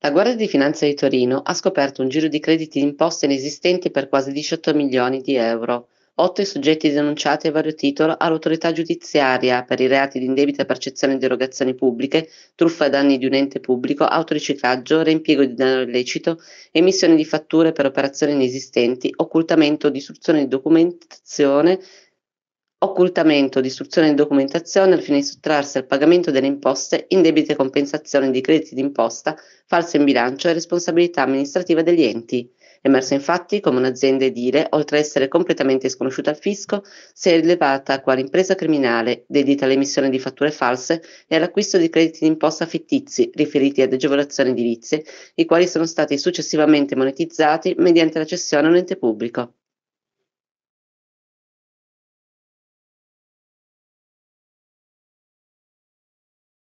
La Guardia di Finanza di Torino ha scoperto un giro di crediti d'imposta inesistenti per quasi 18 milioni di euro. Otto i soggetti denunciati a vario titolo all'autorità giudiziaria per i reati di indebita percezione di erogazioni pubbliche, truffa ai danni di un ente pubblico, autoriciclaggio, reimpiego di denaro illecito, emissione di fatture per operazioni inesistenti, occultamento, o distruzione di documentazione, occultamento, distruzione di documentazione al fine di sottrarsi al pagamento delle imposte, indebite compensazioni di crediti d'imposta, falso in bilancio e responsabilità amministrativa degli enti. Emerso infatti come un'azienda edile, oltre ad essere completamente sconosciuta al fisco, si è rilevata quale impresa criminale, dedita all'emissione di fatture false e all'acquisto di crediti d'imposta fittizi riferiti ad agevolazioni edilizie, i quali sono stati successivamente monetizzati mediante la cessione a un ente pubblico.